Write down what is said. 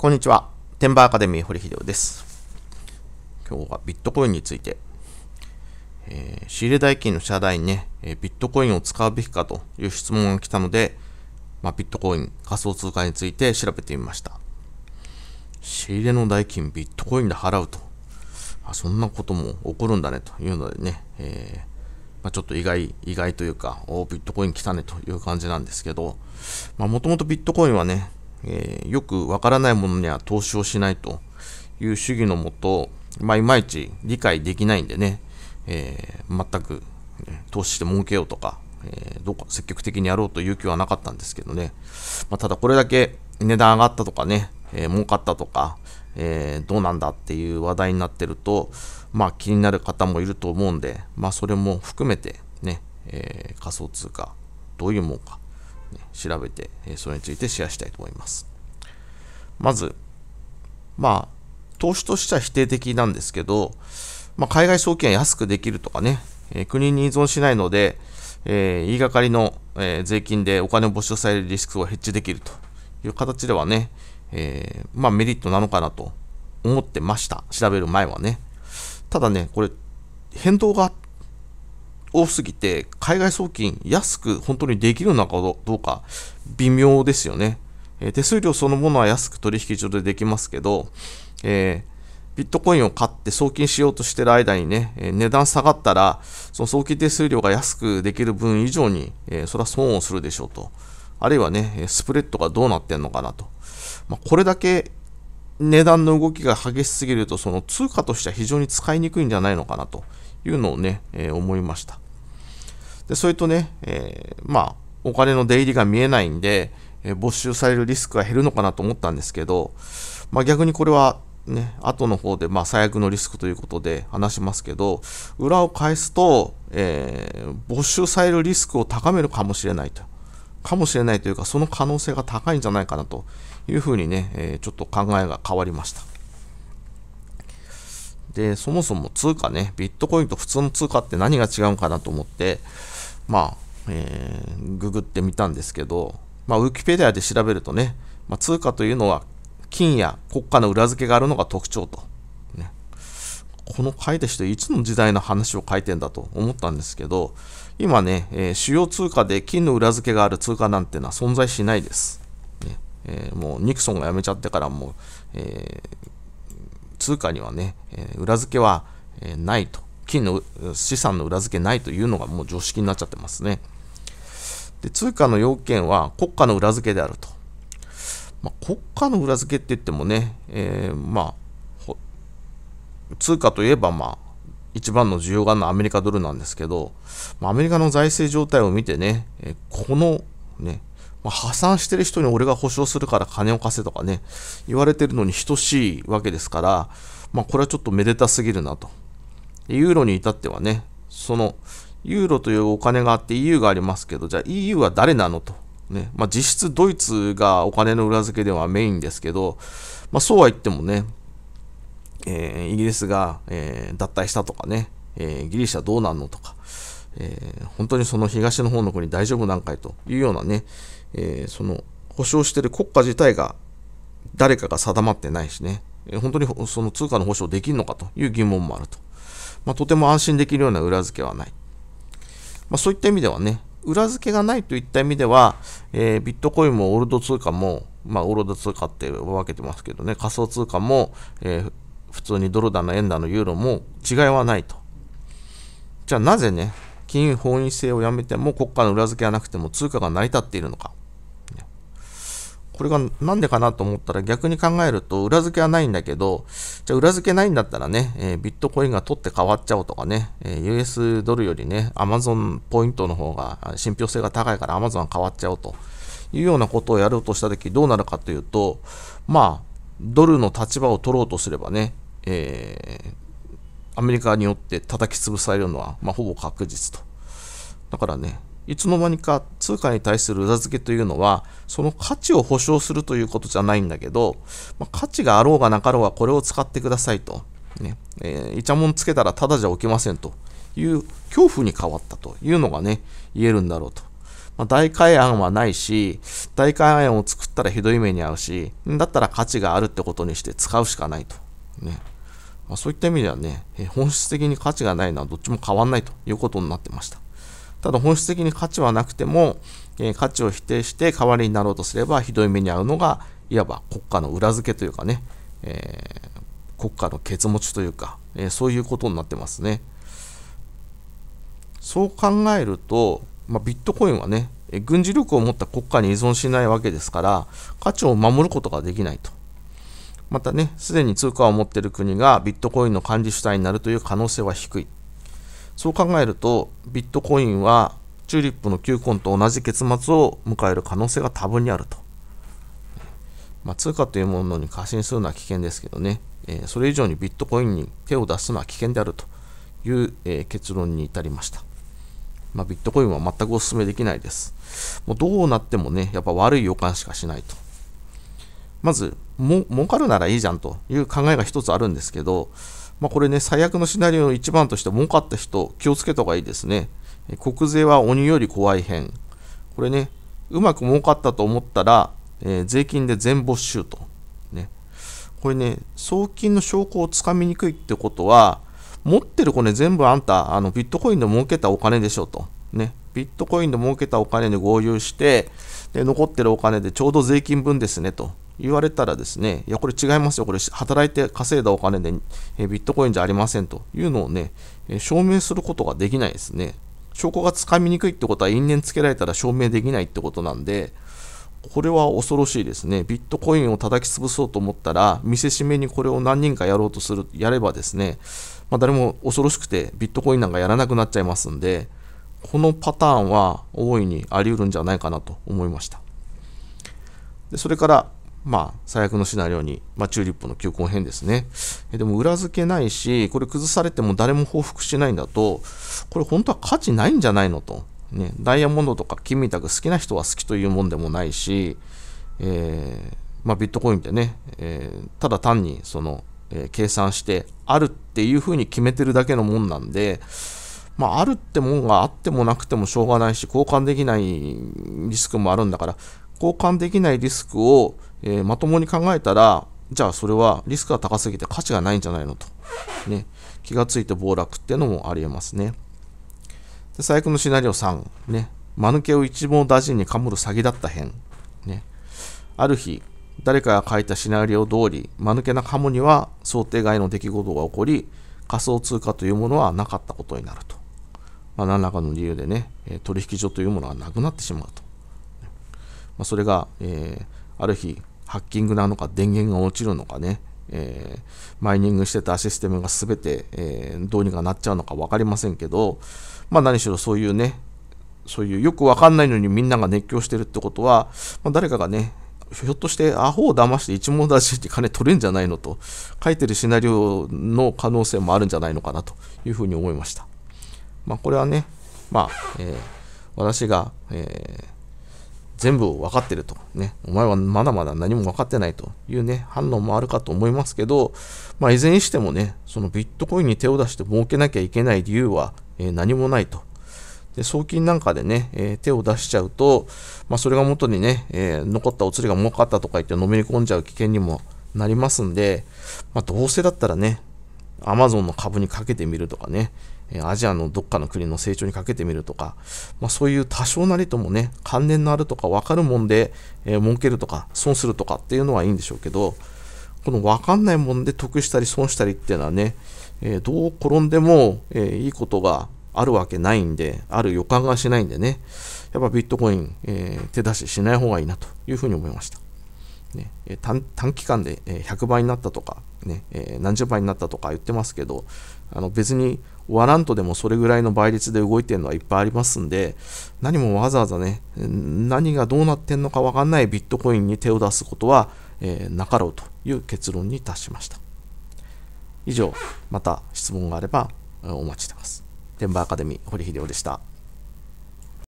こんにちは。テンバーアカデミー堀秀夫です。今日はビットコインについて、えー、仕入れ代金の社払にね、えー、ビットコインを使うべきかという質問が来たので、まあ、ビットコイン、仮想通貨について調べてみました。仕入れの代金、ビットコインで払うと。あそんなことも起こるんだねというのでね、えーまあ、ちょっと意外、意外というか、おビットコイン来たねという感じなんですけど、もともとビットコインはね、えー、よくわからないものには投資をしないという主義のもと、まあ、いまいち理解できないんでね、えー、全く投資して儲けようとか、えー、どうか積極的にやろうという気はなかったんですけどね、まあ、ただこれだけ値段上がったとかね、えー、儲かったとか、えー、どうなんだっていう話題になってると、まあ、気になる方もいると思うんで、まあ、それも含めてね、えー、仮想通貨どういうもんか調べて、えそれについてシェアしたいと思います。まず、まあ、投資としては否定的なんですけど、まあ、海外送金は安くできるとかね、え国に依存しないので、えー、言いがかりの、えー、税金でお金を没収されるリスクをヘッジできるという形ではね、えー、まあメリットなのかなと思ってました。調べる前はね。ただね、これ、変動があっ多すぎて、海外送金安く本当にできるのかどうか微妙ですよね。えー、手数料そのものは安く取引所でできますけど、えー、ビットコインを買って送金しようとしてる間にね、えー、値段下がったら、その送金手数料が安くできる分以上に、えそれは損をするでしょうと。あるいはね、スプレッドがどうなってんのかなと。まあ、これだけ値段の動きが激しすぎると、その通貨としては非常に使いにくいんじゃないのかなというのをね、えー、思いました。で、それとね、えー、まあ、お金の出入りが見えないんで、えー、没収されるリスクが減るのかなと思ったんですけど、まあ逆にこれはね、後の方で、まあ、最悪のリスクということで話しますけど、裏を返すと、えー、没収されるリスクを高めるかもしれないと。かもしれないというか、その可能性が高いんじゃないかなというふうにね、えー、ちょっと考えが変わりました。で、そもそも通貨ね、ビットコインと普通の通貨って何が違うんかなと思って、まあ、えー、ググってみたんですけど、まあ、ウィキペディアで調べるとね、まあ、通貨というのは金や国家の裏付けがあるのが特徴と。ね、この書いた人、いつの時代の話を書いてんだと思ったんですけど、今ね、えー、主要通貨で金の裏付けがある通貨なんてのは存在しないです。ねえー、もうニクソンが辞めちゃってからもう、えー通貨にはね、えー、裏付けは、えー、ないと。金の資産の裏付けないというのがもう常識になっちゃってますね。で通貨の要件は国家の裏付けであると。まあ、国家の裏付けって言ってもね、えー、まあ、通貨といえば、まあ、一番の需要があるのはアメリカドルなんですけど、まあ、アメリカの財政状態を見てね、えこのね、まあ、破産してる人に俺が保証するから金を貸せとかね、言われてるのに等しいわけですから、まあ、これはちょっとめでたすぎるなと。ユーロに至ってはね、その、ユーロというお金があって EU がありますけど、じゃあ EU は誰なのと。ね、まあ、実質ドイツがお金の裏付けではメインですけど、まあ、そうは言ってもね、えー、イギリスが、えー、脱退したとかね、えー、ギリシャどうなんのとか、えー、本当にその東の方の国大丈夫なんかいというようなね、えー、その保証してる国家自体が誰かが定まってないしね、本当にその通貨の保証できるのかという疑問もあると。まあ、とても安心できるような裏付けはない。まあ、そういった意味ではね、裏付けがないといった意味では、えー、ビットコインもオールド通貨も、まあ、オールド通貨って分けてますけどね、仮想通貨も、えー、普通にドルだの円だのユーロも違いはないと。じゃあなぜね、金融本位制をやめても国家の裏付けはなくても通貨が成り立っているのか。これがなんでかなと思ったら逆に考えると裏付けはないんだけど、じゃあ裏付けないんだったらね、えー、ビットコインが取って変わっちゃおうとかね、えー、US ドルよりね、アマゾンポイントの方が信憑性が高いからアマゾンは変わっちゃおうというようなことをやろうとした時どうなるかというと、まあ、ドルの立場を取ろうとすればね、えー、アメリカによって叩き潰されるのは、まあ、ほぼ確実とだからね、いつの間にか通貨に対する裏付けというのは、その価値を保証するということじゃないんだけど、まあ、価値があろうがなかろうがこれを使ってくださいと。ね、えー、イチャモンつけたらただじゃ起きませんという恐怖に変わったというのがね、言えるんだろうと。まあ、大改案はないし、大改案を作ったらひどい目に遭うし、だったら価値があるってことにして使うしかないと。ね。まあ、そういった意味ではね、本質的に価値がないのはどっちも変わんないということになってました。ただ本質的に価値はなくても、え価値を否定して代わりになろうとすればひどい目に遭うのがいわば国家の裏付けというかね、えー、国家のケツ持ちというか、えー、そういうことになってますね。そう考えると、まあ、ビットコインはね、軍事力を持った国家に依存しないわけですから、価値を守ることができないと。またね、すでに通貨を持っている国がビットコインの管理主体になるという可能性は低い。そう考えると、ビットコインはチューリップの球根と同じ結末を迎える可能性が多分にあると。まあ、通貨というものに過信するのは危険ですけどね、えー、それ以上にビットコインに手を出すのは危険であるという、えー、結論に至りました。まあ、ビットコインは全くお勧めできないです。もうどうなってもね、やっぱ悪い予感しかしないと。まず、も儲かるならいいじゃんという考えが一つあるんですけど、まあ、これね、最悪のシナリオの一番として儲かった人、気をつけた方がいいですね。国税は鬼より怖い編。これね、うまく儲かったと思ったら、えー、税金で全没収と。ね。これね、送金の証拠をつかみにくいってことは、持ってる子ね、全部あんた、あのビットコインで儲けたお金でしょと。ね。ビットコインで儲けたお金に合流して、で残ってるお金でちょうど税金分ですねと。言われたらですね、いや、これ違いますよ、これ働いて稼いだお金でビットコインじゃありませんというのをね、証明することができないですね。証拠がつかみにくいってことは因縁つけられたら証明できないってことなんで、これは恐ろしいですね。ビットコインを叩き潰そうと思ったら、見せしめにこれを何人かやろうとする、やればですね、まあ、誰も恐ろしくてビットコインなんかやらなくなっちゃいますんで、このパターンは大いにあり得るんじゃないかなと思いました。でそれから、まあ、最悪のシナリオに、まあ、チューリップの球根編ですね。でも裏付けないし、これ崩されても誰も報復しないんだと、これ本当は価値ないんじゃないのと。ね、ダイヤモンドとか金みたく好きな人は好きというもんでもないし、えー、まあ、ビットコインってね、えー、ただ単にその、えー、計算してあるっていうふうに決めてるだけのもんなんで、まあ、あるってもんがあってもなくてもしょうがないし、交換できないリスクもあるんだから、交換できないリスクを、えー、まともに考えたら、じゃあそれはリスクが高すぎて価値がないんじゃないのと。ね、気がついて暴落っていうのもありえますね。で最悪のシナリオ3、ね、間抜けを一網打尽にかむる詐欺だった編。ね、ある日、誰かが書いたシナリオ通り、間抜けなカモには想定外の出来事が起こり、仮想通貨というものはなかったことになると。まあ、何らかの理由でね、取引所というものはなくなってしまうと。まあ、それが、えー、ある日、ハッキングなのか、電源が落ちるのかね、えー、マイニングしてたシステムが全て、えー、どうにかなっちゃうのか分かりませんけど、まあ、何しろそういうね、そういうよく分かんないのにみんなが熱狂してるってことは、まあ、誰かがね、ひょっとしてアホを騙して一網出しって金取れんじゃないのと書いてるシナリオの可能性もあるんじゃないのかなというふうに思いました。まあ、これはね、まあ、えー、私が、えー全部分かってると。ね。お前はまだまだ何も分かってないというね、反応もあるかと思いますけど、まあ、いずれにしてもね、そのビットコインに手を出して儲けなきゃいけない理由は、えー、何もないと。で、送金なんかでね、えー、手を出しちゃうと、まあ、それが元にね、えー、残ったお釣りが儲かったとか言ってのめり込んじゃう危険にもなりますんで、まあ、どうせだったらね、Amazon の株にかけてみるとかね、アジアのどっかの国の成長にかけてみるとか、まあ、そういう多少なりともね、関連のあるとか分かるもんで、えー、儲けるとか、損するとかっていうのはいいんでしょうけど、この分かんないもんで得したり損したりっていうのはね、えー、どう転んでも、えー、いいことがあるわけないんで、ある予感がしないんでね、やっぱビットコイン、えー、手出ししない方がいいなというふうに思いました。ね、短短期間で100倍になったとか、ね、何十倍になったとか言ってますけど、あの別に割らんとでもそれぐらいの倍率で動いてるのはいっぱいありますんで、何もわざわざね、何がどうなってんのかわかんないビットコインに手を出すことは、えー、なかろうという結論に達しました。以上、また質問があればお待ちしてます。バーアカデミー、堀秀夫でした。